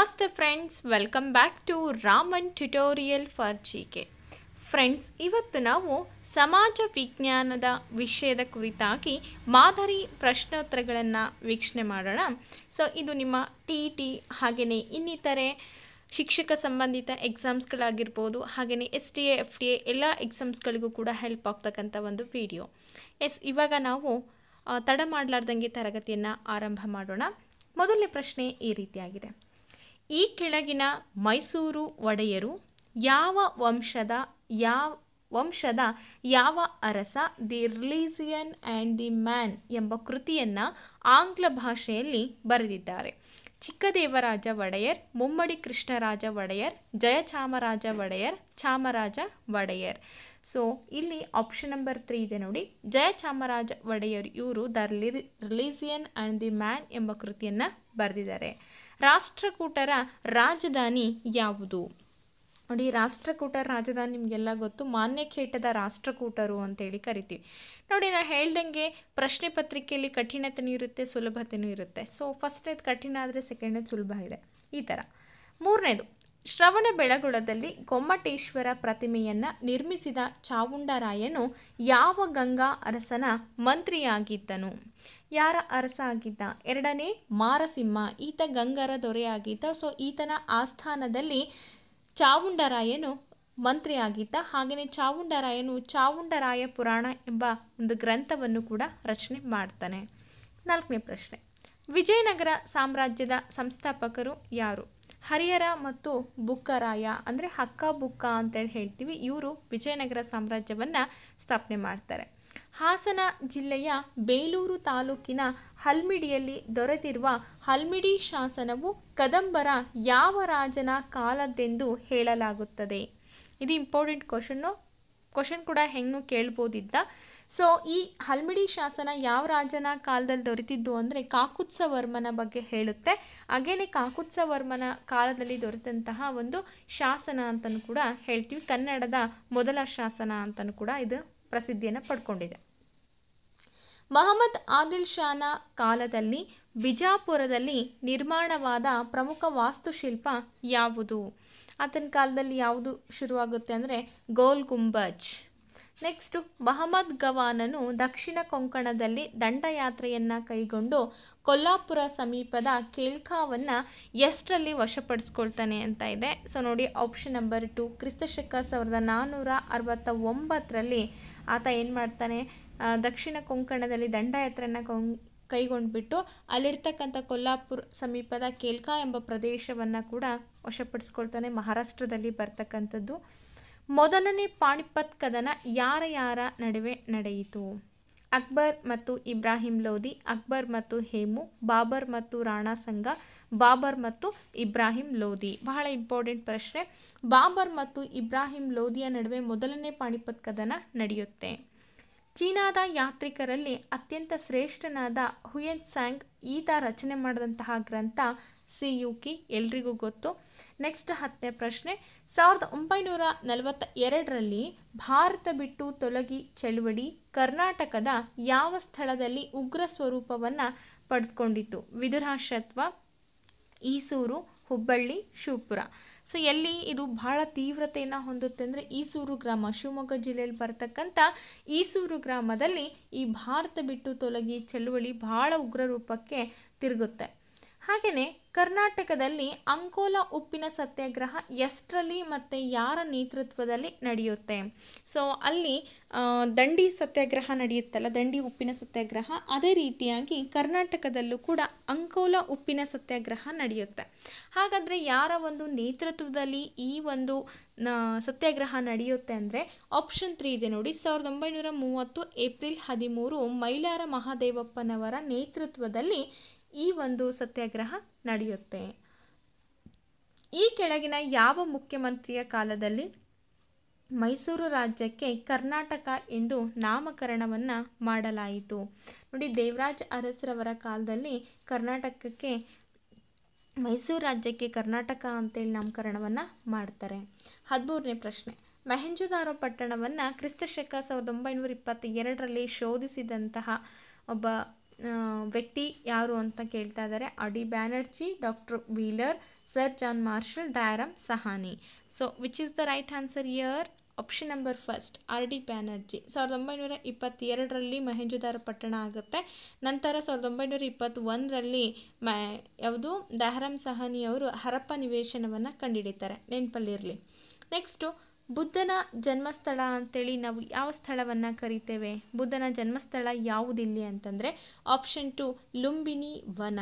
ನಮಸ್ತೆ friends welcome back to Raman tutorial for G K friends ಇವತ್ತು ನಾವು ಸಮಾಜ ವಿಜ್ಞಾನದ ವಿಷಯದ ಕುರಿತಾಗಿ ಮಾದರಿ ಪ್ರಶ್ನೋತ್ತರಗಳನ್ನು ವೀಕ್ಷಣೆ ಮಾಡೋಣ ಸೊ ಇದು ನಿಮ್ಮ ಟಿ ಟಿ ಹಾಗೆಯೇ ಇನ್ನಿತರೆ ಶಿಕ್ಷಕ ಸಂಬಂಧಿತ ಎಕ್ಸಾಮ್ಸ್ಗಳಾಗಿರ್ಬೋದು ಹಾಗೆಯೇ S T A F T A ಎಲ್ಲ ಎಕ್ಸಾಮ್ಸ್ಗಳಿಗೂ ಕೂಡ ಹೆಲ್ಪ್ ಆಗ್ತಕ್ಕಂಥ ಒಂದು ವಿಡಿಯೋ ಎಸ್ ಇವಾಗ ನಾವು ತಡ ಮಾಡಲಾರ್ದಂಗೆ ತರಗತಿಯನ್ನು ಆರಂಭ ಮಾಡೋಣ ಮೊದಲನೇ ಪ್ರಶ್ನೆ ಈ ರೀತಿಯಾಗಿದೆ ಈ ಕೆಳಗಿನ ಮೈಸೂರು ಒಡೆಯರು ಯಾವ ವಂಶದ ಯಾವ ವಂಶದ ಯಾವ ಅರಸ the religion and the man ಎಂಬ ಕೃತಿಯನ್ನು ಆಂಗ್ಲ ಭಾಷೆಯಲ್ಲಿ ಬರೆದಿದ್ದಾರೆ ಚಿಕ್ಕದೇವರಾಜ ಒಡೆಯರ್ ಮುಮ್ಮಡಿ ಕೃಷ್ಣರಾಜ ಒಡೆಯರ್ ಜಯಚಾಮರಾಜ ಒಡೆಯರ್ ಚಾಮರಾಜ ಒಡೆಯರ್ ಸೊ ಇಲ್ಲಿ ಆಪ್ಷನ್ ನಂಬರ್ ತ್ರೀ ಇದೆ ನೋಡಿ ಜಯಚಾಮರಾಜ ಒಡೆಯರ್ ಇವರು the religion and the man ಎಂಬ ಕೃತಿಯನ್ನು ಬರೆದಿದ್ದಾರೆ ರಾಷ್ಟ್ರಕೂಟರ ರಾಜಧಾನಿ ಯಾವುದು ನೋಡಿ ರಾಷ್ಟ್ರಕೂಟರ ರಾಜಧಾನಿ ನಿಮಗೆಲ್ಲ ಗೊತ್ತು ಮಾನ್ಯಖೇಟದ ರಾಷ್ಟ್ರಕೂಟರು ಅಂತೇಳಿ ಕರಿತೀವಿ ನೋಡಿ ನಾನು ಹೇಳ್ದಂಗೆ ಪ್ರಶ್ನೆ ಪತ್ರಿಕೆಯಲ್ಲಿ ಕಠಿಣತೆಯೂ ಇರುತ್ತೆ ಸುಲಭತೆಯೂ ಇರುತ್ತೆ ಸೊ ಫಸ್ಟ್ನೇದು ಕಠಿಣ ಆದರೆ ಸೆಕೆಂಡ್ನೇದು ಸುಲಭ ಇದೆ ಈ ಥರ ಮೂರನೇದು ಶ್ರವಣಬೆಳಗೊಳದಲ್ಲಿ ಗೊಮ್ಮಟೇಶ್ವರ ಪ್ರತಿಮೆಯನ್ನು ನಿರ್ಮಿಸಿದ ಚಾವುಂಡರಾಯನು ಯಾವ ಗಂಗಾ ಅರಸನ ಮಂತ್ರಿಯಾಗಿದ್ದನು ಯಾರ ಅರಸ ಆಗಿದ್ದ ಎರಡನೇ ಮಾರಸಿಂಹ ಈತ ಗಂಗರ ದೊರೆಯಾಗಿದ್ದ ಸೊ ಈತನ ಆಸ್ಥಾನದಲ್ಲಿ ಚಾವುಂಡರಾಯನು ಮಂತ್ರಿಯಾಗಿದ್ದ ಹಾಗೆಯೇ ಚಾವುಂಡರಾಯನು ಚಾವುಂಡರಾಯ ಪುರಾಣ ಎಂಬ ಒಂದು ಗ್ರಂಥವನ್ನು ಕೂಡ ರಚನೆ ಮಾಡ್ತಾನೆ ನಾಲ್ಕನೇ ಪ್ರಶ್ನೆ ವಿಜಯನಗರ ಸಾಮ್ರಾಜ್ಯದ ಸಂಸ್ಥಾಪಕರು ಯಾರು ಹರಿಹರ ಮತ್ತು ಬುಕ್ಕರಾಯ ಅಂದರೆ ಹಕ್ಕ ಬುಕ್ಕ ಅಂತೇಳಿ ಹೇಳ್ತೀವಿ ಇವರು ವಿಜಯನಗರ ಸಾಮ್ರಾಜ್ಯವನ್ನು ಸ್ಥಾಪನೆ ಮಾಡ್ತಾರೆ ಹಾಸನ ಜಿಲ್ಲೆಯ ಬೇಲೂರು ತಾಲೂಕಿನ ಹಲ್ಮಿಡಿಯಲ್ಲಿ ದೊರೆತಿರುವ ಹಲ್ಮಿಡಿ ಶಾಸನವು ಕದಂಬರ ಯಾವ ರಾಜನ ಕಾಲದ್ದೆಂದು ಹೇಳಲಾಗುತ್ತದೆ ಇದು ಇಂಪಾರ್ಟೆಂಟ್ ಕ್ವಶನ್ನು ಕ್ವಶನ್ ಕೂಡ ಹೆಂಗೂ ಕೇಳ್ಬೋದಿದ್ದ ಸೊ ಈ ಹಲ್ಮಿಡಿ ಶಾಸನ ಯಾವ ರಾಜನ ಕಾಲದಲ್ಲಿ ದೊರೆತಿದ್ದು ಅಂದರೆ ಕಾಕುತ್ಸ ವರ್ಮನ ಬಗ್ಗೆ ಹೇಳುತ್ತೆ ಹಾಗೇನೆ ಕಾಕುತ್ಸ ವರ್ಮನ ಕಾಲದಲ್ಲಿ ದೊರೆತಂತಹ ಒಂದು ಶಾಸನ ಅಂತಲೂ ಕೂಡ ಹೇಳ್ತೀವಿ ಕನ್ನಡದ ಮೊದಲ ಶಾಸನ ಅಂತಲೂ ಕೂಡ ಇದು ಪ್ರಸಿದ್ಧಿಯನ್ನು ಪಡ್ಕೊಂಡಿದೆ ಮಹಮ್ಮದ್ ಆದಿಲ್ ಶಾನ ಕಾಲದಲ್ಲಿ ಬಿಜಾಪುರದಲ್ಲಿ ನಿರ್ಮಾಣವಾದ ಪ್ರಮುಖ ವಾಸ್ತುಶಿಲ್ಪ ಯಾವುದು ಆತನ ಕಾಲದಲ್ಲಿ ಯಾವುದು ಶುರುವಾಗುತ್ತೆ ಅಂದರೆ ಗೋಲ್ ಗುಂಬಜ್ ನೆಕ್ಸ್ಟು ಮಹಮ್ಮದ್ ಗವಾನನು ದಕ್ಷಿಣ ಕೊಂಕಣದಲ್ಲಿ ದಂಡಯಾತ್ರೆಯನ್ನು ಕೈಗೊಂಡು ಕೊಲ್ಲಾಪುರ ಸಮೀಪದ ಕೇಳ್ಕಾವನ್ನು ಎಷ್ಟರಲ್ಲಿ ವಶಪಡಿಸ್ಕೊಳ್ತಾನೆ ಅಂತ ಇದೆ ಸೊ ನೋಡಿ ಆಪ್ಷನ್ ನಂಬರ್ ಟು ಕ್ರಿಸ್ತಶಕ ಸಾವಿರದ ನಾನ್ನೂರ ಅರವತ್ತ ಒಂಬತ್ತರಲ್ಲಿ ಆತ ಏನು ಮಾಡ್ತಾನೆ ದಕ್ಷಿಣ ಕೊಂಕಣದಲ್ಲಿ ದಂಡಯಾತ್ರೆಯನ್ನು ಕೈಗೊಂಡ್ಬಿಟ್ಟು ಅಲ್ಲಿರ್ತಕ್ಕಂಥ ಕೊಲ್ಲಾಪುರ ಸಮೀಪದ ಕೇಲ್ಕಾ ಎಂಬ ಪ್ರದೇಶವನ್ನು ಕೂಡ ವಶಪಡಿಸ್ಕೊಳ್ತಾನೆ ಮಹಾರಾಷ್ಟ್ರದಲ್ಲಿ ಬರ್ತಕ್ಕಂಥದ್ದು ಮೊದಲನೇ ಪಾಣಿಪತ್ ಕದನ ಯಾರ ಯಾರ ನಡುವೆ ನಡೆಯಿತು ಅಕ್ಬರ್ ಮತ್ತು ಇಬ್ರಾಹಿಂ ಲೋಧಿ ಅಕ್ಬರ್ ಮತ್ತು ಹೇಮು ಬಾಬರ್ ಮತ್ತು ರಾಣಾ ಸಂಘ ಬಾಬರ್ ಮತ್ತು ಇಬ್ರಾಹಿಂ ಲೋಧಿ ಬಹಳ ಇಂಪಾರ್ಟೆಂಟ್ ಪ್ರಶ್ನೆ ಬಾಬರ್ ಮತ್ತು ಇಬ್ರಾಹಿಂ ಲೋಧಿಯ ನಡುವೆ ಮೊದಲನೇ ಪಾಣಿಪತ್ ಕದನ ನಡೆಯುತ್ತೆ ಚೀನಾದ ಯಾತ್ರಿಕರಲ್ಲಿ ಅತ್ಯಂತ ಶ್ರೇಷ್ಠನಾದ ಹುಯೆನ್ ಸ್ಯಾಂಗ್ ಈತ ರಚನೆ ಮಾಡಿದಂತಹ ಗ್ರಂಥ ಸಿ ಯು ಕಿ ಎಲ್ರಿಗೂ ಗೊತ್ತು ನೆಕ್ಸ್ಟ್ ಹತ್ತನೇ ಪ್ರಶ್ನೆ ಸಾವಿರದ ಒಂಬೈನೂರ ನಲವತ್ತ ಎರಡರಲ್ಲಿ ಭಾರತ ಬಿಟ್ಟು ತೊಲಗಿ ಚಳುವಳಿ ಕರ್ನಾಟಕದ ಯಾವ ಸ್ಥಳದಲ್ಲಿ ಉಗ್ರ ಸ್ವರೂಪವನ್ನು ಪಡೆದುಕೊಂಡಿತು ವಿದುರಾಶತ್ವ ಈಸೂರು ಹುಬ್ಬಳ್ಳಿ ಶಿವಪುರ ಸೊ ಎಲ್ಲಿ ಇದು ಬಹಳ ತೀವ್ರತೆಯನ್ನು ಹೊಂದುತ್ತೆ ಅಂದರೆ ಈಸೂರು ಗ್ರಾಮ ಶಿವಮೊಗ್ಗ ಜಿಲ್ಲೆಯಲ್ಲಿ ಬರ್ತಕ್ಕಂಥ ಈಸೂರು ಗ್ರಾಮದಲ್ಲಿ ಈ ಭಾರತ ಬಿಟ್ಟು ತೊಲಗಿ ಚಳುವಳಿ ಬಹಳ ಉಗ್ರ ರೂಪಕ್ಕೆ ತಿರುಗುತ್ತೆ ಹಾಗೆಯೇ ಕರ್ನಾಟಕದಲ್ಲಿ ಅಂಕೋಲ ಉಪ್ಪಿನ ಸತ್ಯಾಗ್ರಹ ಎಷ್ಟರಲ್ಲಿ ಮತ್ತು ಯಾರ ನೇತೃತ್ವದಲ್ಲಿ ನಡೆಯುತ್ತೆ ಸೊ ಅಲ್ಲಿ ದಂಡಿ ಸತ್ಯಾಗ್ರಹ ನಡೆಯುತ್ತಲ್ಲ ದಂಡಿ ಉಪ್ಪಿನ ಸತ್ಯಾಗ್ರಹ ಅದೇ ರೀತಿಯಾಗಿ ಕರ್ನಾಟಕದಲ್ಲೂ ಕೂಡ ಅಂಕೋಲ ಉಪ್ಪಿನ ಸತ್ಯಾಗ್ರಹ ನಡೆಯುತ್ತೆ ಹಾಗಾದರೆ ಯಾರ ಒಂದು ನೇತೃತ್ವದಲ್ಲಿ ಈ ಒಂದು ಸತ್ಯಾಗ್ರಹ ನಡೆಯುತ್ತೆ ಅಂದರೆ ಆಪ್ಷನ್ ತ್ರೀ ಇದೆ ನೋಡಿ ಸಾವಿರದ ಒಂಬೈನೂರ ಮೂವತ್ತು ಏಪ್ರಿಲ್ ಹದಿಮೂರು ಮೈಲಾರ ಮಹಾದೇವಪ್ಪನವರ ನೇತೃತ್ವದಲ್ಲಿ ಈ ಒಂದು ಸತ್ಯಾಗ್ರಹ ನಡೆಯುತ್ತೆ ಈ ಕೆಳಗಿನ ಯಾವ ಮುಖ್ಯಮಂತ್ರಿಯ ಕಾಲದಲ್ಲಿ ಮೈಸೂರು ರಾಜ್ಯಕ್ಕೆ ಕರ್ನಾಟಕ ಎಂದು ನಾಮಕರಣವನ್ನು ಮಾಡಲಾಯಿತು ನೋಡಿ ದೇವರಾಜ್ ಅರಸರವರ ಕಾಲದಲ್ಲಿ ಕರ್ನಾಟಕಕ್ಕೆ ಮೈಸೂರು ರಾಜ್ಯಕ್ಕೆ ಕರ್ನಾಟಕ ಅಂತೇಳಿ ನಾಮಕರಣವನ್ನು ಮಾಡ್ತಾರೆ ಹದಿಮೂರನೇ ಪ್ರಶ್ನೆ ಮೆಹಂಜುದಾರೋ ಪಟ್ಟಣವನ್ನು ಕ್ರಿಸ್ತಶಕ ಸಾವಿರದ ಒಂಬೈನೂರ ಇಪ್ಪತ್ತೆರಡರಲ್ಲಿ ಶೋಧಿಸಿದಂತಹ ಒಬ್ಬ ವ್ಯಕ್ತಿ ಯಾರು ಅಂತ ಕೇಳ್ತಾ ಇದ್ದಾರೆ ಅಡಿ Banerjee doctor Wheeler sir John Marshall Dayaram Sahni so which is the right answer here option number first R D Banerjee ಸಾವಿರದ ಒಂಬೈನೂರ ಇಪ್ಪತ್ತೆರಡರಲ್ಲಿ ಮಹೇಂಜುದಾರ ಪಟ್ಟಣ ಆಗುತ್ತೆ ನಂತರ ಸಾವಿರದ ಒಂಬೈನೂರ ಇಪ್ಪತ್ತೊಂದರಲ್ಲಿ ಮ ಯಾವುದು ದಹರಾಮ್ ಸಹಾನಿ ಅವರು ಹರಪ್ಪ ನಿವೇಶನವನ್ನು ಕಂಡುಹಿಡಿತಾರೆ ನೆನಪಲ್ಲಿರಲಿ ನೆಕ್ಸ್ಟು ಬುದ್ಧನ ಜನ್ಮಸ್ಥಳ ಅಂತೇಳಿ ನಾವು ಯಾವ ಸ್ಥಳವನ್ನು ಕರಿತೇವೆ ಬುದ್ಧನ ಜನ್ಮಸ್ಥಳ ಯಾವುದಿಲ್ಲಿ ಅಂತಂದರೆ ಆಪ್ಷನ್ ಟು ಲುಂಬಿನಿ ವನ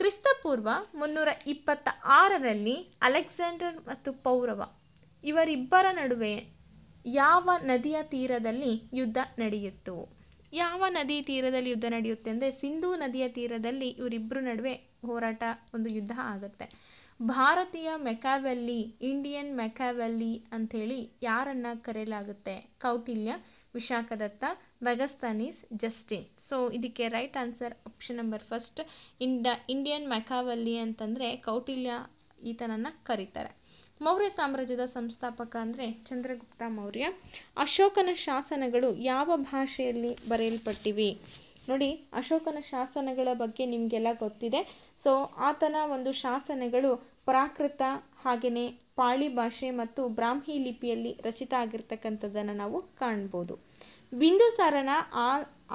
ಕ್ರಿಸ್ತಪೂರ್ವ ಮುನ್ನೂರ ಇಪ್ಪತ್ತ ಆರರಲ್ಲಿ ಅಲೆಕ್ಸಾಂಡರ್ ಮತ್ತು ಪೌರವ ಇವರಿಬ್ಬರ ನಡುವೆ ಯಾವ ನದಿಯ ತೀರದಲ್ಲಿ ಯುದ್ಧ ನಡೆಯಿತು ಯಾವ ನದಿ ತೀರದಲ್ಲಿ ಯುದ್ಧ ನಡೆಯುತ್ತೆ ಅಂದರೆ ಸಿಂಧೂ ನದಿಯ ತೀರದಲ್ಲಿ ಇವರಿಬ್ಬರ ನಡುವೆ ಹೋರಾಟ ಒಂದು ಯುದ್ಧ ಆಗುತ್ತೆ ಭಾರತೀಯ ಮೆಕಾವೆಲ್ಲಿ ಇಂಡಿಯನ್ ಮೆಕ್ಯಾವೆಲ್ಲಿ ಅಂಥೇಳಿ ಯಾರನ್ನು ಕರೆಯಲಾಗುತ್ತೆ Kautilya Vishakhadatta Megasthenes Justin so ಇದಕ್ಕೆ right answer option number first ಇಂಡ ಇಂಡಿಯನ್ ಮೆಕಾವೆಲ್ಲಿ ಅಂತಂದರೆ ಕೌಟಿಲ್ಯ ಈತನನ್ನು ಕರೀತಾರೆ ಮೌರ್ಯ ಸಾಮ್ರಾಜ್ಯದ ಸಂಸ್ಥಾಪಕ ಅಂದರೆ ಚಂದ್ರಗುಪ್ತ ಮೌರ್ಯ ಅಶೋಕನ ಶಾಸನಗಳು ಯಾವ ಭಾಷೆಯಲ್ಲಿ ಬರೆಯಲ್ಪಟ್ಟಿವೆ ನೋಡಿ ಅಶೋಕನ ಶಾಸನಗಳ ಬಗ್ಗೆ ನಿಮಗೆಲ್ಲ ಗೊತ್ತಿದೆ ಸೊ ಆತನ ಒಂದು ಶಾಸನಗಳು ಪ್ರಾಕೃತ ಹಾಗೆಯೇ ಪಾಳಿ ಭಾಷೆ ಮತ್ತು ಬ್ರಾಹ್ಮಿ ಲಿಪಿಯಲ್ಲಿ ರಚಿತ ಆಗಿರ್ತಕ್ಕಂಥದ್ದನ್ನು ನಾವು ಕಾಣ್ಬೋದು ಬಿಂದುಸಾರನ ಆ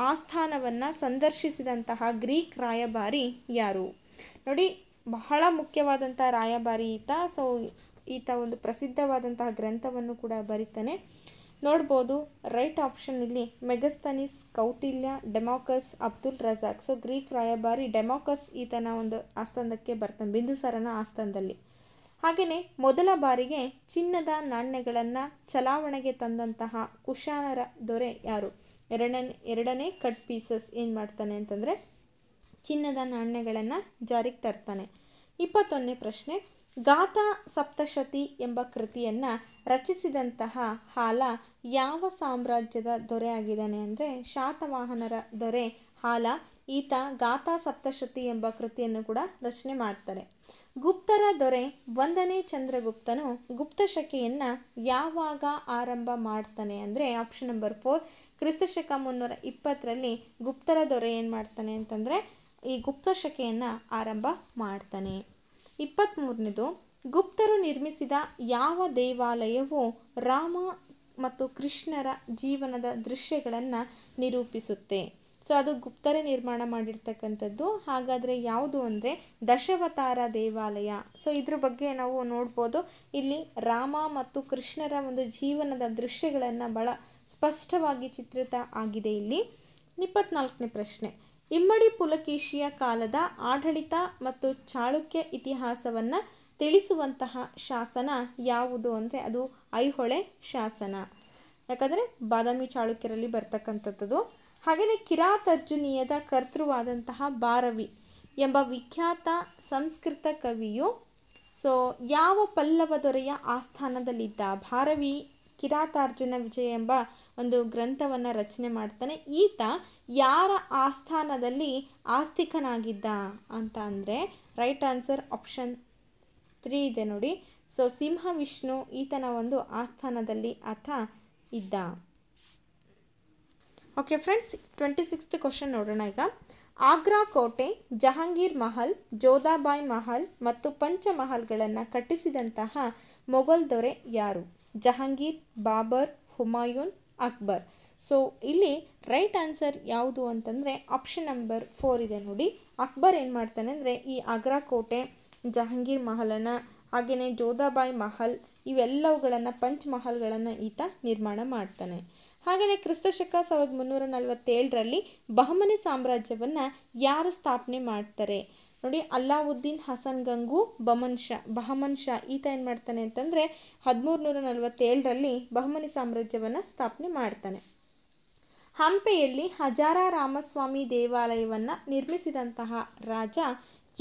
ಆಸ್ಥಾನವನ್ನು ಸಂದರ್ಶಿಸಿದಂತಹ ಗ್ರೀಕ್ ರಾಯಭಾರಿ ಯಾರು ನೋಡಿ ಬಹಳ ಮುಖ್ಯವಾದಂತಹ ರಾಯಭಾರಿ ಈತ ಸೊ ಈತ ಒಂದು ಪ್ರಸಿದ್ಧವಾದಂತಹ ಗ್ರಂಥವನ್ನು ಕೂಡ ಬರಿತಾನೆ ನೋಡ್ಬೋದು ರೈಟ್ ಇಲ್ಲಿ Megasthenes Kautilya Deimachus Abdul Razzaq so Greek ರಾಯಭಾರಿ ಡೆಮಾಕಸ್ ಈತನ ಒಂದು ಆಸ್ಥಾನಕ್ಕೆ ಬರ್ತಾನೆ ಬಿಂದುಸರನ ಆಸ್ಥಾನದಲ್ಲಿ ಹಾಗೆಯೇ ಮೊದಲ ಬಾರಿಗೆ ಚಿನ್ನದ ನಾಣ್ಯಗಳನ್ನು ಚಲಾವಣೆಗೆ ತಂದಂತಹ ಕುಶಾನರ ದೊರೆ ಯಾರು ಎರಡನೇ ಎರಡನೇ ಕಟ್ ಪೀಸಸ್ ಏನು ಮಾಡ್ತಾನೆ ಅಂತಂದರೆ ಚಿನ್ನದ ನಾಣ್ಯಗಳನ್ನು ಜಾರಿಗೆ ತರ್ತಾನೆ ಇಪ್ಪತ್ತೊಂದನೇ ಪ್ರಶ್ನೆ ಗಾಥಾ ಸಪ್ತಶತಿ ಎಂಬ ಕೃತಿಯನ್ನು ರಚಿಸಿದಂತಹ ಹಾಲ ಯಾವ ಸಾಮ್ರಾಜ್ಯದ ದೊರೆ ಆಗಿದ್ದಾನೆ ಅಂದರೆ ಶಾತವಾಹನರ ದೊರೆ ಹಾಲ ಈತ ಗಾಥಾ ಸಪ್ತಶತಿ ಎಂಬ ಕೃತಿಯನ್ನು ಕೂಡ ರಚನೆ ಮಾಡ್ತಾರೆ ಗುಪ್ತರ ದೊರೆ ಒಂದನೇ ಚಂದ್ರಗುಪ್ತನು ಗುಪ್ತಶಕೆಯನ್ನು ಯಾವಾಗ ಆರಂಭ ಮಾಡ್ತಾನೆ ಅಂದರೆ ಆಪ್ಷನ್ ನಂಬರ್ ಫೋರ್ ಕ್ರಿಸ್ತಶಕ ಮುನ್ನೂರ ಇಪ್ಪತ್ತರಲ್ಲಿ ಗುಪ್ತರ ದೊರೆ ಏನು ಮಾಡ್ತಾನೆ ಅಂತಂದರೆ ಈ ಗುಪ್ತಶಕೆಯನ್ನು ಆರಂಭ ಮಾಡ್ತಾನೆ ಇಪ್ಪತ್ತ್ಮೂರನೇದು ಗುಪ್ತರು ನಿರ್ಮಿಸಿದ ಯಾವ ದೇವಾಲಯವು ರಾಮ ಮತ್ತು ಕೃಷ್ಣರ ಜೀವನದ ದೃಶ್ಯಗಳನ್ನು ನಿರೂಪಿಸುತ್ತೆ ಸೊ ಅದು ಗುಪ್ತರೇ ನಿರ್ಮಾಣ ಮಾಡಿರ್ತಕ್ಕಂಥದ್ದು ಹಾಗಾದರೆ ಯಾವುದು ಅಂದರೆ ದಶವತಾರ ದೇವಾಲಯ ಸೊ ಇದ್ರ ಬಗ್ಗೆ ನಾವು ನೋಡ್ಬೋದು ಇಲ್ಲಿ ರಾಮ ಮತ್ತು ಕೃಷ್ಣರ ಒಂದು ಜೀವನದ ದೃಶ್ಯಗಳನ್ನು ಬಹಳ ಸ್ಪಷ್ಟವಾಗಿ ಚಿತ್ರಿತ ಆಗಿದೆ ಇಲ್ಲಿ ಇಪ್ಪತ್ನಾಲ್ಕನೇ ಪ್ರಶ್ನೆ ಇಮ್ಮಡಿ ಪುಲಕೇಶಿಯ ಕಾಲದ ಆಡಳಿತ ಮತ್ತು ಚಾಳುಕ್ಯ ಇತಿಹಾಸವನ್ನು ತಿಳಿಸುವಂತಹ ಶಾಸನ ಯಾವುದು ಅಂದರೆ ಅದು ಐಹೊಳೆ ಶಾಸನ ಯಾಕಂದರೆ ಬಾದಾಮಿ ಚಾಳುಕ್ಯರಲ್ಲಿ ಬರ್ತಕ್ಕಂಥದ್ದು ಹಾಗೆಯೇ ಕಿರಾತರ್ಜುನೀಯದ ಕರ್ತೃವಾದಂತಹ ಭಾರವಿ ಎಂಬ ವಿಖ್ಯಾತ ಸಂಸ್ಕೃತ ಕವಿಯು ಸೊ ಯಾವ ಪಲ್ಲವ ದೊರೆಯ ಆಸ್ಥಾನದಲ್ಲಿದ್ದ ಭಾರವಿ ಕಿರಾತಾರ್ಜುನ ವಿಜಯ ಎಂಬ ಒಂದು ಗ್ರಂಥವನ್ನು ರಚನೆ ಮಾಡ್ತಾನೆ ಈತ ಯಾರ ಆಸ್ಥಾನದಲ್ಲಿ ಆಸ್ತಿಕನಾಗಿದ್ದ ಅಂತ ಅಂದರೆ ರೈಟ್ ಆನ್ಸರ್ ಆಪ್ಷನ್ ತ್ರೀ ಇದೆ ನೋಡಿ ಸೊ ಸಿಂಹ ವಿಷ್ಣು ಈತನ ಒಂದು ಆಸ್ಥಾನದಲ್ಲಿ ಆತ ಇದ್ದ okay friends twenty sixth question ನೋಡೋಣ ಈಗ ಆಗ್ರಾ ಕೋಟೆ ಜಹಾಂಗೀರ್ ಮಹಲ್ ಜೋಧಾಬಾಯಿ ಮಹಲ್ ಮತ್ತು ಪಂಚಮಹಲ್ಗಳನ್ನು ಕಟ್ಟಿಸಿದಂತಹ ಮೊಘಲ್ ದೊರೆ ಯಾರು ಜಹಾಂಗೀರ್ ಬಾಬರ್ ಹುಮಾಯೂನ್ ಅಕ್ಬರ್ ಸೊ ಇಲ್ಲಿ ರೈಟ್ ಆನ್ಸರ್ ಯಾವುದು ಅಂತಂದರೆ ಆಪ್ಷನ್ ನಂಬರ್ ಫೋರ್ ಇದೆ ನೋಡಿ ಅಕ್ಬರ್ ಏನು ಮಾಡ್ತಾನೆ ಅಂದರೆ ಈ ಆಗ್ರಾ ಕೋಟೆ ಜಹಾಂಗೀರ್ ಮಹಲನ ಹಾಗೆಯೇ ಜೋಧಾಬಾಯಿ ಮಹಲ್ ಇವೆಲ್ಲವುಗಳನ್ನು ಪಂಚ್ ಮಹಲ್ಗಳನ್ನು ಈತ ನಿರ್ಮಾಣ ಮಾಡ್ತಾನೆ ಹಾಗೆಯೇ ಕ್ರಿಸ್ತಶಕ ಸಾವಿರದ ಮುನ್ನೂರ ನಲವತ್ತೇಳರಲ್ಲಿ ಬಹಮನಿ ಸಾಮ್ರಾಜ್ಯವನ್ನು ಯಾರು ಸ್ಥಾಪನೆ ಮಾಡ್ತಾರೆ ನೋಡಿ ಅಲ್ಲಾವುದ್ದೀನ್ ಹಸನ್ ಗಂಗು ಬಮನ್ ಶಾ ಬಹಮನ್ ಶಾ ಈತ ಏನು ಮಾಡ್ತಾನೆ ಅಂತಂದರೆ ಹದಿಮೂರು ನೂರ ನಲವತ್ತೇಳರಲ್ಲಿ ಬಹಮನಿ ಸಾಮ್ರಾಜ್ಯವನ್ನು ಸ್ಥಾಪನೆ ಮಾಡ್ತಾನೆ ಹಂಪೆಯಲ್ಲಿ ಹಜಾರ ರಾಮಸ್ವಾಮಿ ದೇವಾಲಯವನ್ನು ನಿರ್ಮಿಸಿದಂತಹ ರಾಜ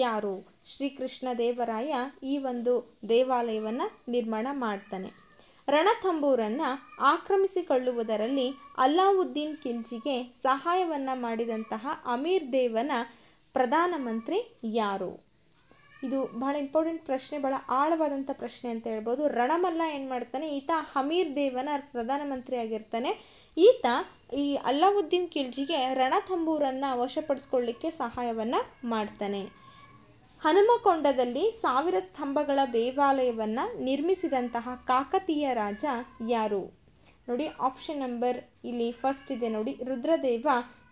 ಯಾರು ಶ್ರೀಕೃಷ್ಣ ದೇವರಾಯ ಈ ಒಂದು ದೇವಾಲಯವನ್ನು ನಿರ್ಮಾಣ ಮಾಡ್ತಾನೆ ರಣತಂಬೂರನ್ನ ಆಕ್ರಮಿಸಿಕೊಳ್ಳುವುದರಲ್ಲಿ ಅಲ್ಲಾವುದ್ದೀನ್ ಖಿಲ್ಜಿಗೆ ಸಹಾಯವನ್ನು ಮಾಡಿದಂತಹ ಅಮೀರ್ ದೇವನ ಪ್ರಧಾನಮಂತ್ರಿ ಯಾರು ಇದು ಬಹಳ ಇಂಪಾರ್ಟೆಂಟ್ ಪ್ರಶ್ನೆ ಬಹಳ ಆಳವಾದಂಥ ಪ್ರಶ್ನೆ ಅಂತ ಹೇಳ್ಬೋದು ರಣಮಲ್ಲ ಏನು ಮಾಡ್ತಾನೆ ಈತ ಹಮೀರ್ ದೇವನ ಪ್ರಧಾನಮಂತ್ರಿ ಆಗಿರ್ತಾನೆ ಈತ ಈ ಅಲ್ಲಾವುದ್ದೀನ್ ಖಿಲ್ಜಿಗೆ ರಣಥಂಬೂರನ್ನು ವಶಪಡಿಸ್ಕೊಳ್ಳಿಕ್ಕೆ ಸಹಾಯವನ್ನು ಮಾಡ್ತಾನೆ ಹನುಮಕೊಂಡದಲ್ಲಿ ಸಾವಿರ ಸ್ತಂಭಗಳ ದೇವಾಲಯವನ್ನು ನಿರ್ಮಿಸಿದಂತಹ ಕಾಕತೀಯ ರಾಜ ಯಾರು ನೋಡಿ ಆಪ್ಷನ್ ನಂಬರ್ ಇಲ್ಲಿ ಫಸ್ಟ್ ಇದೆ ನೋಡಿ ರುದ್ರದೇವ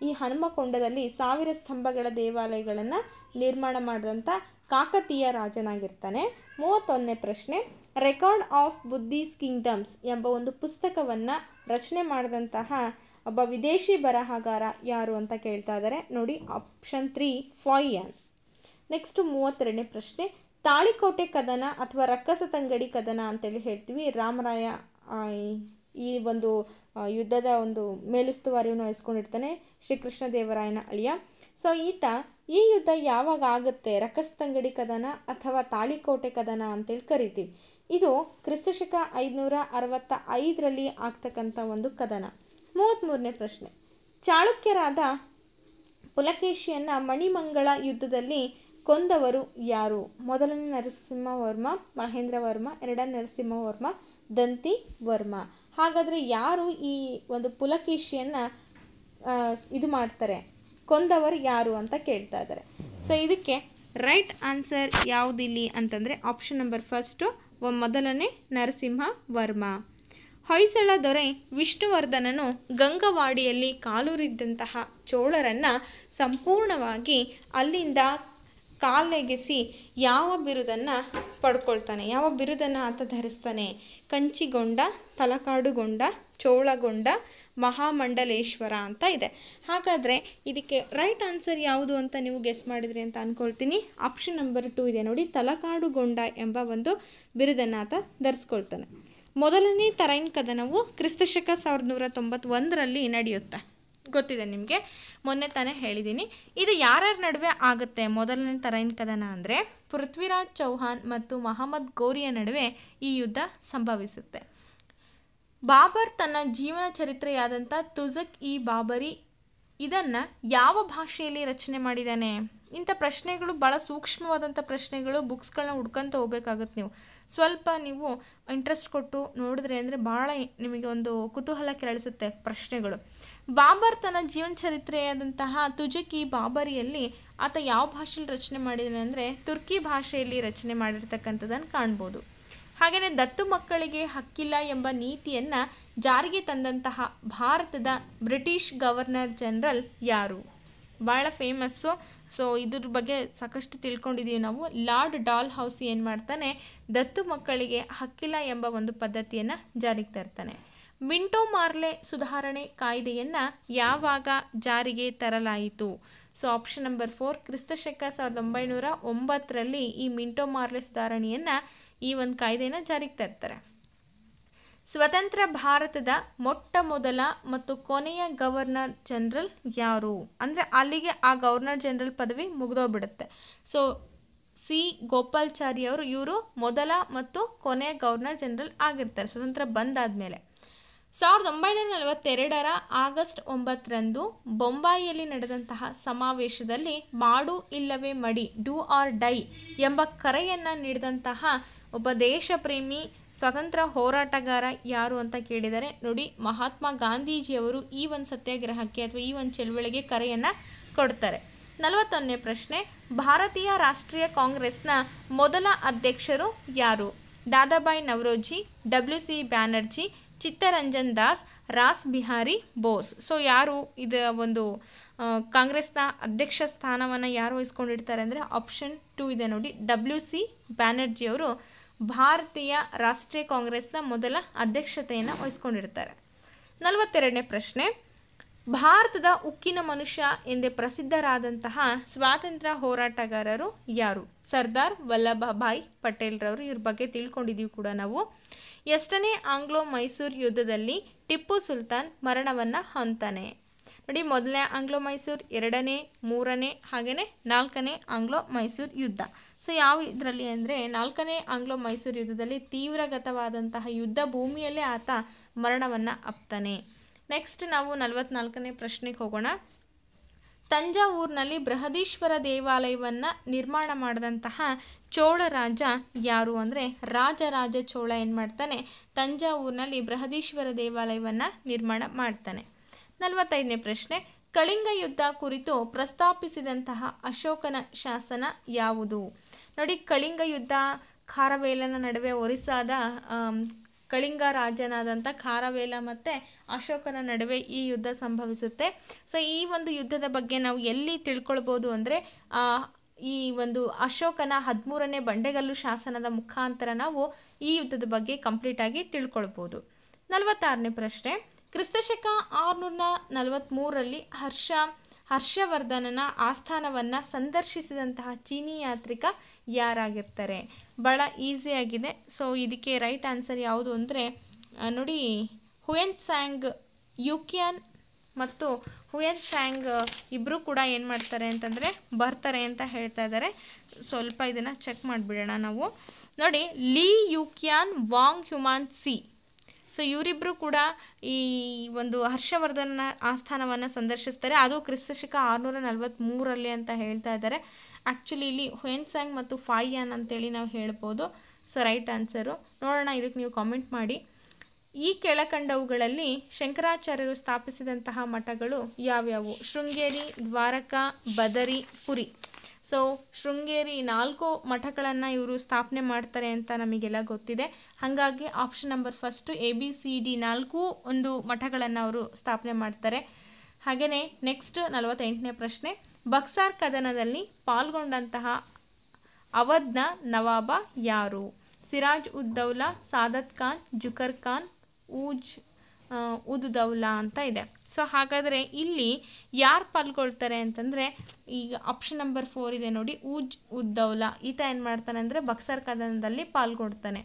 ಈ ಹನುಮಕೊಂಡದಲ್ಲಿ ಸಾವಿರ ಸ್ತಂಭಗಳ ದೇವಾಲಯಗಳನ್ನು ನಿರ್ಮಾಣ ಮಾಡಿದಂಥ ಕಾಕತೀಯ ರಾಜನಾಗಿರ್ತಾನೆ ಮೂವತ್ತೊಂದನೇ ಪ್ರಶ್ನೆ ರೆಕಾರ್ಡ್ ಆಫ್ ಬುದ್ಧಿಸ್ ಕಿಂಗ್ಡಮ್ಸ್ ಎಂಬ ಒಂದು ಪುಸ್ತಕವನ್ನು ರಚನೆ ಮಾಡಿದಂತಹ ಒಬ್ಬ ವಿದೇಶಿ ಬರಹಗಾರ ಯಾರು ಅಂತ ಕೇಳ್ತಾ ಇದ್ದಾರೆ ನೋಡಿ ಆಪ್ಷನ್ ತ್ರೀ ಫಾಯಿಯಾನ್ ನೆಕ್ಸ್ಟ್ ಮೂವತ್ತೆರಡನೇ ಪ್ರಶ್ನೆ ತಾಳಿಕೋಟೆ ಕದನ ಅಥವಾ ರಕ್ಕಸ ತಂಗಡಿ ಕದನ ಅಂತೇಳಿ ಹೇಳ್ತೀವಿ ರಾಮರಾಯ ಈ ಒಂದು ಯುದ್ಧದ ಒಂದು ಮೇಲುಸ್ತುವಾರಿಯನ್ನು ವಹಿಸ್ಕೊಂಡಿರ್ತಾನೆ ಶ್ರೀಕೃಷ್ಣ ದೇವರಾಯನ ಅಳಿಯ ಸೊ ಈತ ಈ ಯುದ್ಧ ಯಾವಾಗ ಆಗುತ್ತೆ ರಕಸ್ತಂಗಡಿ ಕದನ ಅಥವಾ ತಾಳಿಕೋಟೆ ಕದನ ಅಂತೇಳಿ ಕರಿತೀವಿ ಇದು ಕ್ರಿಸ್ತಶಕ ಐದುನೂರ ಅರವತ್ತ ಐದರಲ್ಲಿ ಆಗ್ತಕ್ಕಂಥ ಒಂದು ಕದನ ಮೂವತ್ತ್ಮೂರನೇ ಪ್ರಶ್ನೆ ಚಾಳುಕ್ಯರಾದ ಪುಲಕೇಶಿಯನ್ನ ಮಣಿಮಂಗಳ ಯುದ್ಧದಲ್ಲಿ ಕೊಂದವರು ಯಾರು ಮೊದಲನೇ ನರಸಿಂಹವರ್ಮ ವರ್ಮ ಎರಡನೇ ನರಸಿಂಹವರ್ಮ ದಂತಿ ವರ್ಮ ಹಾಗಾದರೆ ಯಾರು ಈ ಒಂದು ಪುಲಕೇಶಿಯನ್ನು ಇದು ಮಾಡ್ತಾರೆ ಕೊಂದವರು ಯಾರು ಅಂತ ಕೇಳ್ತಾ ಇದ್ದಾರೆ ಸೊ ಇದಕ್ಕೆ ರೈಟ್ ಆನ್ಸರ್ ಯಾವುದಿಲ್ಲಿ ಅಂತಂದರೆ ಆಪ್ಷನ್ ನಂಬರ್ ಫಸ್ಟು ಮೊದಲನೇ ನರಸಿಂಹ ವರ್ಮ ಹೊಯ್ಸಳ ದೊರೆ ವಿಷ್ಣುವರ್ಧನನು ಗಂಗವಾಡಿಯಲ್ಲಿ ಕಾಲೂರಿದ್ದಂತಹ ಚೋಳರನ್ನು ಸಂಪೂರ್ಣವಾಗಿ ಅಲ್ಲಿಂದ ಕಾಲೆಗೆಸಿ ಯಾವ ಬಿರುದನ್ನು ಪಡ್ಕೊಳ್ತಾನೆ ಯಾವ ಬಿರುದನ್ನು ಆತ ಧರಿಸ್ತಾನೆ ಕಂಚಿಗೊಂಡ ತಲಕಾಡುಗೊಂಡ ಚೋಳಗೊಂಡ ಮಹಾಮಂಡಲೇಶ್ವರ ಅಂತ ಇದೆ ಹಾಗಾದರೆ ಇದಕ್ಕೆ ರೈಟ್ ಆನ್ಸರ್ ಯಾವುದು ಅಂತ ನೀವು ಗೆಸ್ ಮಾಡಿದ್ರಿ ಅಂತ ಅಂದ್ಕೊಳ್ತೀನಿ ಆಪ್ಷನ್ ನಂಬರ್ ಟು ಇದೆ ನೋಡಿ ತಲಕಾಡುಗೊಂಡ ಎಂಬ ಒಂದು ಬಿರುದನ್ನು ಆತ ಧರಿಸ್ಕೊಳ್ತಾನೆ ಮೊದಲನೇ ತರೈನ್ ಕದನವು ಕ್ರಿಸ್ತಶಕ ಸಾವಿರದ ನೂರ ತೊಂಬತ್ತೊಂದರಲ್ಲಿ ನಡೆಯುತ್ತೆ ಗೊತ್ತಿದೆ ನಿಮಗೆ ಮೊನ್ನೆ ತಾನೇ ಹೇಳಿದ್ದೀನಿ ಇದು ಯಾರ್ಯಾರ ನಡುವೆ ಆಗುತ್ತೆ ಮೊದಲನೇ ತರಹಿನ ಕದನ ಅಂದರೆ ಪೃಥ್ವಿರಾಜ್ ಚೌಹಾನ್ ಮತ್ತು ಮಹಮ್ಮದ್ ಗೋರಿಯ ನಡುವೆ ಈ ಯುದ್ಧ ಸಂಭವಿಸುತ್ತೆ ಬಾಬರ್ ತನ್ನ ಜೀವನ ಚರಿತ್ರೆಯಾದಂಥ ತುಜಕ್ ಇ ಬಾಬರಿ ಇದನ್ನು ಯಾವ ಭಾಷೆಯಲ್ಲಿ ರಚನೆ ಮಾಡಿದ್ದಾನೆ ಇಂಥ ಪ್ರಶ್ನೆಗಳು ಭಾಳ ಸೂಕ್ಷ್ಮವಾದಂಥ ಪ್ರಶ್ನೆಗಳು ಬುಕ್ಸ್ಗಳನ್ನ ಹುಡ್ಕೊಂತ ಹೋಗ್ಬೇಕಾಗತ್ತೆ ನೀವು ಸ್ವಲ್ಪ ನೀವು ಇಂಟ್ರೆಸ್ಟ್ ಕೊಟ್ಟು ನೋಡಿದ್ರೆ ಅಂದರೆ ಭಾಳ ನಿಮಗೆ ಒಂದು ಕುತೂಹಲ ಕೆರಳಿಸುತ್ತೆ ಪ್ರಶ್ನೆಗಳು ಬಾಬರ್ ತನ್ನ ಜೀವನ ಚರಿತ್ರೆಯಾದಂತಹ ತುಜಕಿ ಬಾಬರಿಯಲ್ಲಿ ಆತ ಯಾವ ಭಾಷೆಯಲ್ಲಿ ರಚನೆ ಮಾಡಿದ್ದಾನೆ ಅಂದರೆ ತುರ್ಕಿ ಭಾಷೆಯಲ್ಲಿ ರಚನೆ ಮಾಡಿರ್ತಕ್ಕಂಥದ್ದನ್ನು ಕಾಣ್ಬೋದು ಹಾಗೆಯೇ ದತ್ತು ಮಕ್ಕಳಿಗೆ ಹಕ್ಕಿಲ್ಲ ಎಂಬ ನೀತಿಯನ್ನು ಜಾರಿಗೆ ತಂದಂತಹ ಭಾರತದ ಬ್ರಿಟಿಷ್ ಗವರ್ನರ್ ಜನರಲ್ ಯಾರು ಭಾಳ ಫೇಮಸ್ಸು ಸೊ ಇದ್ರ ಬಗ್ಗೆ ಸಾಕಷ್ಟು ತಿಳ್ಕೊಂಡಿದ್ದೀವಿ ನಾವು ಲಾರ್ಡ್ ಡಾಲ್ ಹೌಸ್ ಏನು ಮಾಡ್ತಾನೆ ದತ್ತು ಮಕ್ಕಳಿಗೆ ಹಕ್ಕಿಲ ಎಂಬ ಒಂದು ಪದ್ಧತಿಯನ್ನು ಜಾರಿಗೆ ತರ್ತಾನೆ ಮಿಂಟೋ ಮಾರ್ಲೆ ಸುಧಾರಣೆ ಕಾಯ್ದೆಯನ್ನು ಯಾವಾಗ ಜಾರಿಗೆ ತರಲಾಯಿತು ಸೊ ಆಪ್ಷನ್ ನಂಬರ್ ಫೋರ್ ಕ್ರಿಸ್ತಶಕ ಸಾವಿರದ ಒಂಬೈನೂರ ಒಂಬತ್ತರಲ್ಲಿ ಈ ಮಿಂಟೋ ಮಾರ್ಲೆ ಸುಧಾರಣೆಯನ್ನು ಈ ಒಂದು ಕಾಯ್ದೆಯನ್ನು ಜಾರಿಗೆ ತರ್ತಾರೆ ಸ್ವತಂತ್ರ ಭಾರತದ ಮೊಟ್ಟ ಮೊದಲ ಮತ್ತು ಕೊನೆಯ ಗವರ್ನರ್ ಜನರಲ್ ಯಾರು ಅಂದರೆ ಅಲ್ಲಿಗೆ ಆ ಗವರ್ನರ್ ಜನರಲ್ ಪದವಿ ಮುಗಿದೋಗ್ಬಿಡುತ್ತೆ ಸೊ ಸಿ ಗೋಪಾಲ್ಚಾರಿ ಅವರು ಇವರು ಮೊದಲ ಮತ್ತು ಕೊನೆಯ ಗವರ್ನರ್ ಜನರಲ್ ಆಗಿರ್ತಾರೆ ಸ್ವತಂತ್ರ ಬಂದಾದ ಮೇಲೆ ಸಾವಿರದ ಒಂಬೈನೂರ ನಲವತ್ತೆರಡರ ಆಗಸ್ಟ್ ಒಂಬತ್ತರಂದು ಬೊಂಬಾಯಿಯಲ್ಲಿ ನಡೆದಂತಹ ಸಮಾವೇಶದಲ್ಲಿ ಮಾಡು ಇಲ್ಲವೇ ಮಡಿ ಡೂ ಆರ್ ಡೈ ಎಂಬ ಕರೆಯನ್ನು ನೀಡಿದಂತಹ ಒಬ್ಬ ದೇಶಪ್ರೇಮಿ ಸ್ವಾತಂತ್ರ್ಯ ಹೋರಾಟಗಾರ ಯಾರು ಅಂತ ಕೇಳಿದರೆ ನೋಡಿ ಮಹಾತ್ಮ ಗಾಂಧೀಜಿಯವರು ಈ ಒಂದು ಸತ್ಯಾಗ್ರಹಕ್ಕೆ ಅಥವಾ ಈ ಒಂದು ಚಳುವಳಿಗೆ ಕರೆಯನ್ನು ಕೊಡ್ತಾರೆ ನಲವತ್ತೊಂದನೇ ಪ್ರಶ್ನೆ ಭಾರತೀಯ ರಾಷ್ಟ್ರೀಯ ಕಾಂಗ್ರೆಸ್ನ ಮೊದಲ ಅಧ್ಯಕ್ಷರು ಯಾರು Dadabhai Naoroji W C Banerjee Chittaranjan Das Rash Behari Bose so ಯಾರು ಇದ ಒಂದು ಕಾಂಗ್ರೆಸ್ನ ಅಧ್ಯಕ್ಷ ಸ್ಥಾನವನ್ನು ಯಾರು ವಹಿಸ್ಕೊಂಡಿರ್ತಾರೆ ಅಂದರೆ ಆಪ್ಷನ್ ಟೂ ಇದೆ ನೋಡಿ ಡಬ್ಲ್ಯೂ ಸಿ ಬ್ಯಾನರ್ಜಿಯವರು ಭಾರತೀಯ ರಾಷ್ಟ್ರೀಯ ಕಾಂಗ್ರೆಸ್ನ ಮೊದಲ ಅಧ್ಯಕ್ಷತೆಯನ್ನು ವಹಿಸ್ಕೊಂಡಿರ್ತಾರೆ ನಲವತ್ತೆರಡನೇ ಪ್ರಶ್ನೆ ಭಾರತದ ಉಕ್ಕಿನ ಮನುಷ್ಯ ಎಂದೇ ಪ್ರಸಿದ್ಧರಾದಂತಹ ಸ್ವಾತಂತ್ರ್ಯ ಹೋರಾಟಗಾರರು ಯಾರು ಸರ್ದಾರ್ ವಲ್ಲಭಭಾಯಿ ಪಟೇಲ್ರವರು ಇವ್ರ ಬಗ್ಗೆ ತಿಳ್ಕೊಂಡಿದ್ದೀವಿ ಕೂಡ ನಾವು ಎಷ್ಟನೇ ಆಂಗ್ಲೋ ಮೈಸೂರು ಯುದ್ಧದಲ್ಲಿ ಟಿಪ್ಪು ಸುಲ್ತಾನ್ ಮರಣವನ್ನು ಹೊಂತಾನೆ ನೋಡಿ ಮೊದಲನೇ ಆಂಗ್ಲೋ ಮೈಸೂರು ಎರಡನೇ ಮೂರನೇ ಹಾಗೆಯೇ ನಾಲ್ಕನೇ ಆಂಗ್ಲೋ ಮೈಸೂರು ಯುದ್ಧ ಸೊ ಯಾವ ಇದರಲ್ಲಿ ಅಂದರೆ ನಾಲ್ಕನೇ ಆಂಗ್ಲೋ ಮೈಸೂರು ಯುದ್ಧದಲ್ಲಿ ತೀವ್ರಗತವಾದಂತಹ ಯುದ್ಧ ಭೂಮಿಯಲ್ಲೇ ಆತ ಮರಣವನ್ನು ಅಪ್ತಾನೆ ನೆಕ್ಸ್ಟ್ ನಾವು ನಲವತ್ನಾಲ್ಕನೇ ಪ್ರಶ್ನೆಗೆ ಹೋಗೋಣ ತಂಜಾವೂರಿನಲ್ಲಿ ಬೃಹದೀಶ್ವರ ದೇವಾಲಯವನ್ನು ನಿರ್ಮಾಣ ಮಾಡಿದಂತಹ ಚೋಳ ರಾಜ ಯಾರು ಅಂದರೆ ರಾಜರಾಜ ಚೋಳ ಏನು ಮಾಡ್ತಾನೆ ತಂಜಾವೂರಿನಲ್ಲಿ ಬೃಹದೀಶ್ವರ ದೇವಾಲಯವನ್ನು ನಿರ್ಮಾಣ ಮಾಡ್ತಾನೆ ನಲವತ್ತೈದನೇ ಪ್ರಶ್ನೆ ಕಳಿಂಗ ಯುದ್ಧ ಕುರಿತು ಪ್ರಸ್ತಾಪಿಸಿದಂತಹ ಅಶೋಕನ ಶಾಸನ ಯಾವುದು ನೋಡಿ ಕಳಿಂಗ ಯುದ್ಧ ಖಾರವೇಲನ ನಡುವೆ ಒರಿಸ್ಸಾದ ಕಳಿಂಗ ರಾಜನಾದಂಥ ಖಾರವೇಲ ಮತ್ತು ಅಶೋಕನ ನಡುವೆ ಈ ಯುದ್ಧ ಸಂಭವಿಸುತ್ತೆ ಸೊ ಈ ಒಂದು ಯುದ್ಧದ ಬಗ್ಗೆ ನಾವು ಎಲ್ಲಿ ತಿಳ್ಕೊಳ್ಬೋದು ಅಂದರೆ ಈ ಒಂದು ಅಶೋಕನ ಹದಿಮೂರನೇ ಬಂಡೆಗಲ್ಲು ಶಾಸನದ ಮುಖಾಂತರ ನಾವು ಈ ಯುದ್ಧದ ಬಗ್ಗೆ ಕಂಪ್ಲೀಟಾಗಿ ತಿಳ್ಕೊಳ್ಬೋದು ನಲವತ್ತಾರನೇ ಪ್ರಶ್ನೆ ಕ್ರಿಸ್ತಶಕ ಆರುನೂರ ನಲವತ್ತ್ಮೂರರಲ್ಲಿ ಹರ್ಷ ಹರ್ಷವರ್ಧನನ ಆಸ್ಥಾನವನ್ನು ಸಂದರ್ಶಿಸಿದಂತಹ ಚೀನಿ ಯಾತ್ರಿಕ ಯಾರಾಗಿರ್ತಾರೆ ಭಾಳ ಈಸಿಯಾಗಿದೆ ಸೊ ಇದಕ್ಕೆ ರೈಟ್ ಆನ್ಸರ್ ಯಾವುದು ಅಂದರೆ ನೋಡಿ ಹುಯೆನ್ ಸ್ಯಾಂಗ್ ಯುಕಿಯನ್ ಮತ್ತು ಹುಯೆನ್ ಸ್ಯಾಂಗ್ ಇಬ್ಬರು ಕೂಡ ಏನು ಮಾಡ್ತಾರೆ ಅಂತಂದರೆ ಬರ್ತಾರೆ ಅಂತ ಹೇಳ್ತಾ ಇದ್ದಾರೆ ಸ್ವಲ್ಪ ಇದನ್ನು ಚೆಕ್ ಮಾಡಿಬಿಡೋಣ ನಾವು ನೋಡಿ ಲೀ ಯುಕಿಯಾನ್ ವಾಂಗ್ ಹ್ಯುಮಾನ್ ಸಿ ಸೊ ಇವರಿಬ್ಬರು ಕೂಡ ಈ ಒಂದು ಹರ್ಷವರ್ಧನ ಆಸ್ಥಾನವನ್ನು ಸಂದರ್ಶಿಸ್ತಾರೆ ಅದು ಕ್ರಿಸ್ತಶಕ ಆರುನೂರ ನಲವತ್ತ್ಮೂರಲ್ಲಿ ಅಂತ ಹೇಳ್ತಾ ಇದ್ದಾರೆ ಆ್ಯಕ್ಚುಲಿ ಇಲ್ಲಿ ಹೆನ್ಸಾಂಗ್ ಮತ್ತು ಫಾಯಿಯಾನ್ ಅಂತೇಳಿ ನಾವು ಹೇಳ್ಬೋದು ಸೊ ರೈಟ್ ಆನ್ಸರು ನೋಡೋಣ ಇದಕ್ಕೆ ನೀವು ಕಾಮೆಂಟ್ ಮಾಡಿ ಈ ಕೆಳಕಂಡವುಗಳಲ್ಲಿ ಶಂಕರಾಚಾರ್ಯರು ಸ್ಥಾಪಿಸಿದಂತಹ ಮಠಗಳು ಯಾವ್ಯಾವು ಶೃಂಗೇರಿ ದ್ವಾರಕಾ ಬದರಿ ಪುರಿ ಸೊ ಶೃಂಗೇರಿ ನಾಲ್ಕು ಮಠಗಳನ್ನು ಇವರು ಸ್ಥಾಪನೆ ಮಾಡ್ತಾರೆ ಅಂತ ನಮಗೆಲ್ಲ ಗೊತ್ತಿದೆ ಹಾಗಾಗಿ option number first A B C D ನಾಲ್ಕು ಒಂದು ಮಠಗಳನ್ನು ಅವರು ಸ್ಥಾಪನೆ ಮಾಡ್ತಾರೆ ಹಾಗೆಯೇ ನೆಕ್ಸ್ಟ್ ನಲವತ್ತೆಂಟನೇ ಪ್ರಶ್ನೆ ಬಕ್ಸಾರ್ ಕದನದಲ್ಲಿ ಪಾಲ್ಗೊಂಡಂತಹ ಅವಧ್ನ ನವಾಬ ಯಾರು ಸಿರಾಜ್ ಉದ್ದೌಲಾ ಸಾದತ್ ಖಾನ್ ಜುಕರ್ ಖಾನ್ ಊಜ್ ಉದ್ದೌಲಾ ಅಂತ ಇದೆ ಸೊ ಹಾಗಾದರೆ ಇಲ್ಲಿ ಯಾರು ಪಾಲ್ಗೊಳ್ತಾರೆ ಅಂತಂದರೆ ಈಗ ಆಪ್ಷನ್ ನಂಬರ್ ಫೋರ್ ಇದೆ ನೋಡಿ ಊಜ್ ಉದ್ದೌಲ ಈತ ಏನು ಮಾಡ್ತಾನೆ ಅಂದರೆ ಬಕ್ಸರ್ ಕದನದಲ್ಲಿ ಪಾಲ್ಗೊಡ್ತಾನೆ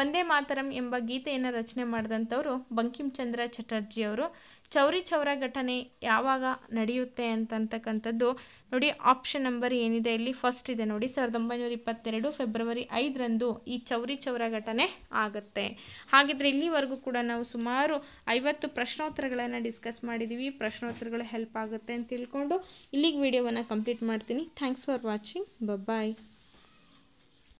ಒಂದೇ ಮಾತರಂ ಎಂಬ ಗೀತೆಯನ್ನು ರಚನೆ ಮಾಡಿದಂಥವರು ಬಂಕಿಂಚಂದ್ರ ಚಟರ್ಜಿಯವರು ಚೌರಿ ಚೌರ ಘಟನೆ ಯಾವಾಗ ನಡೆಯುತ್ತೆ ಅಂತಂತಕ್ಕಂಥದ್ದು ನೋಡಿ ಆಪ್ಷನ್ ನಂಬರ್ ಏನಿದೆ ಇಲ್ಲಿ ಫಸ್ಟ್ ಇದೆ ನೋಡಿ ಸಾವಿರದ ಒಂಬೈನೂರ ಇಪ್ಪತ್ತೆರಡು ಫೆಬ್ರವರಿ ಐದರಂದು ಈ ಚೌರಿ ಚೌರ ಘಟನೆ ಆಗುತ್ತೆ ಹಾಗಿದ್ರೆ ಇಲ್ಲಿವರೆಗೂ ಕೂಡ ನಾವು ಸುಮಾರು ಐವತ್ತು ಪ್ರಶ್ನೋತ್ತರಗಳನ್ನು ಡಿಸ್ಕಸ್ ಮಾಡಿದ್ದೀವಿ ಪ್ರಶ್ನೋತ್ತರಗಳು ಹೆಲ್ಪ್ ಆಗುತ್ತೆ ಅಂತ ತಿಳ್ಕೊಂಡು ಇಲ್ಲಿಗೆ ವಿಡಿಯೋವನ್ನು ಕಂಪ್ಲೀಟ್ ಮಾಡ್ತೀನಿ ಥ್ಯಾಂಕ್ಸ್ ಫಾರ್ ವಾಚಿಂಗ್ ಬಾಯ್